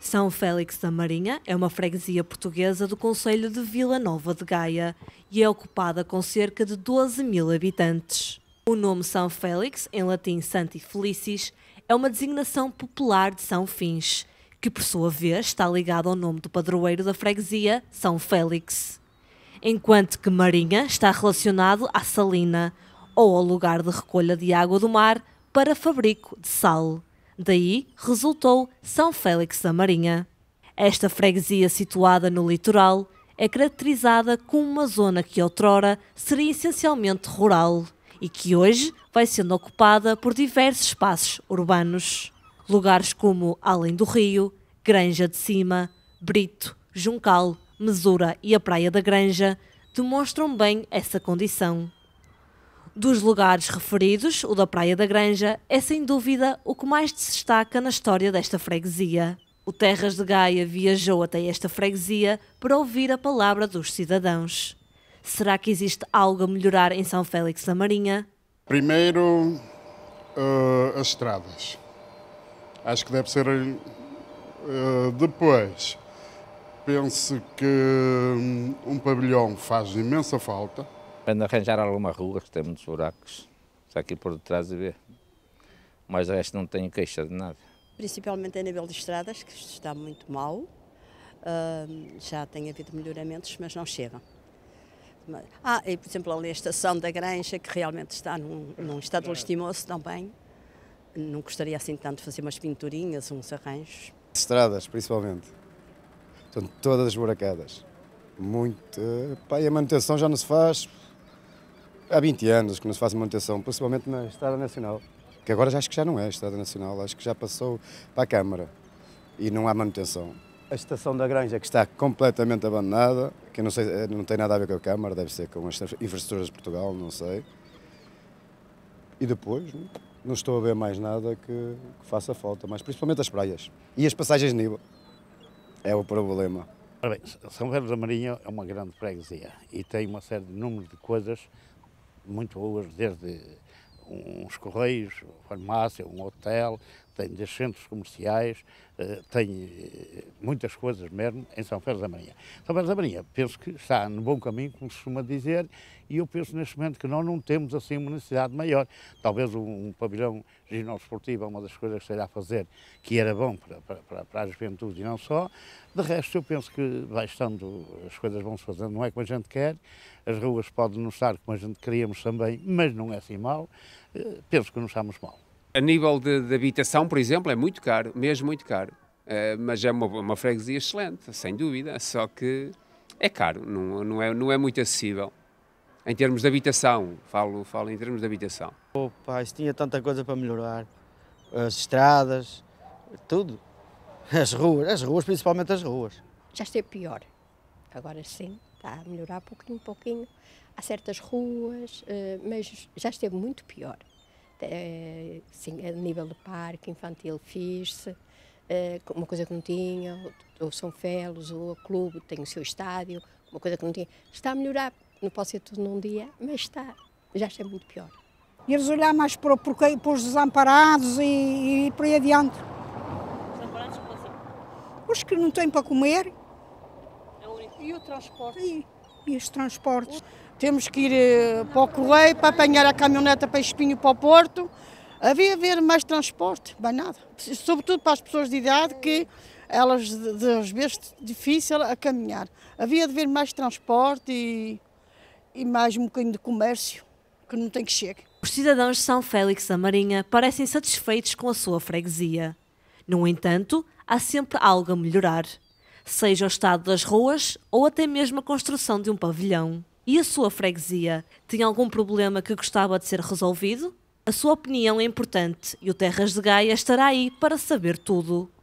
São Félix da Marinha é uma freguesia portuguesa do Conselho de Vila Nova de Gaia e é ocupada com cerca de 12 mil habitantes. O nome São Félix, em latim Santi Felicis, é uma designação popular de São Fins, que por sua vez está ligado ao nome do padroeiro da freguesia, São Félix. Enquanto que Marinha está relacionado à salina, ou ao lugar de recolha de água do mar para fabrico de sal. Daí resultou São Félix da Marinha. Esta freguesia situada no litoral é caracterizada como uma zona que outrora seria essencialmente rural e que hoje vai sendo ocupada por diversos espaços urbanos. Lugares como Além do Rio, Granja de Cima, Brito, Juncal, Mesura e a Praia da Granja demonstram bem essa condição. Dos lugares referidos, o da Praia da Granja é sem dúvida o que mais se destaca na história desta freguesia. O Terras de Gaia viajou até esta freguesia para ouvir a palavra dos cidadãos. Será que existe algo a melhorar em São Félix da Marinha? Primeiro, uh, as estradas. Acho que deve ser uh, depois. Penso que hum, um pavilhão faz imensa falta para arranjar alguma rua, que tem muitos buracos. Está aqui por detrás e ver. Mas o resto não tenho queixa de nada. Principalmente a nível de estradas, que está muito mal. Uh, já tem havido melhoramentos, mas não chegam. Ah, e por exemplo, ali a estação da Granja, que realmente está num, num estado lastimoso também. Não gostaria assim tanto de fazer umas pinturinhas, uns arranjos. Estradas, principalmente. Estão todas buracadas. Muito. Pá, e a manutenção já não se faz, há 20 anos que não se faz manutenção, principalmente na Estrada Nacional, que agora já acho que já não é a Estrada Nacional, acho que já passou para a Câmara e não há manutenção. A estação da Granja, que está completamente abandonada, que não, sei, eh, não tem nada a ver com a Câmara, deve ser com as infraestruturas de Portugal, não sei. E depois, hum, não estou a ver mais nada que, que faça falta, mas principalmente as praias e as passagens de nível. É o problema. Ora bem, São Carlos da Marinha é uma grande freguesia e tem uma série de número de coisas muito boas, desde uns correios, farmácia, um hotel, tem dos centros comerciais, eh, tem eh, muitas coisas mesmo em São Félix da Marinha. São Félix da Marinha, penso que está no bom caminho, como se costuma dizer, e eu penso neste momento que nós não temos assim uma necessidade maior. Talvez um, pavilhão esportivo é uma das coisas que será a fazer, que era bom para, para, para a juventude e não só. De resto, eu penso que vai estando, as coisas vão-se fazendo, não é como a gente quer, as ruas podem não estar como a gente queríamos também, mas não é assim mal. Eh, penso que não estamos mal. A nível de, de, habitação, por exemplo, é muito caro, mesmo muito caro. Uh, mas é uma, uma, freguesia excelente, sem dúvida, só que é caro, não, não, é, não é muito acessível. Em termos de habitação, falo, falo em termos de habitação. Opa, isso tinha tanta coisa para melhorar. As estradas, tudo. As ruas, as ruas, principalmente as ruas. Já esteve pior. Agora sim, está a melhorar pouquinho, pouquinho. Há certas ruas, eh, mas já esteve muito pior sim, a nível do parque infantil fiz-se, eh, uma coisa que não tinha, ou São felos ou o clube tem o seu estádio, uma coisa que não tinha. Está a melhorar, não pode ser tudo num dia, mas está, já está muito pior. E eles olhar mais para, para, os desamparados e, e por aí adiante. Desamparados como assim? Os que não têm para comer. É e o transporte? E, e os transportes. O temos que ir eh, para o Correio para apanhar a caminhoneta para Espinho para o Porto. Havia haver mais transporte, bem nada. Sobretudo para as pessoas de idade que elas, às vezes, difícil a caminhar. Havia de haver mais transporte e, e mais um bocadinho de comércio, que não tem que chegar. Os cidadãos de São Félix da Marinha parecem satisfeitos com a sua freguesia. No entanto, há sempre algo a melhorar, seja o estado das ruas ou até mesmo a construção de um pavilhão e a sua freguesia? Tinha algum problema que gostava de ser resolvido? A sua opinião é importante e o Terras de Gaia estará aí para saber tudo.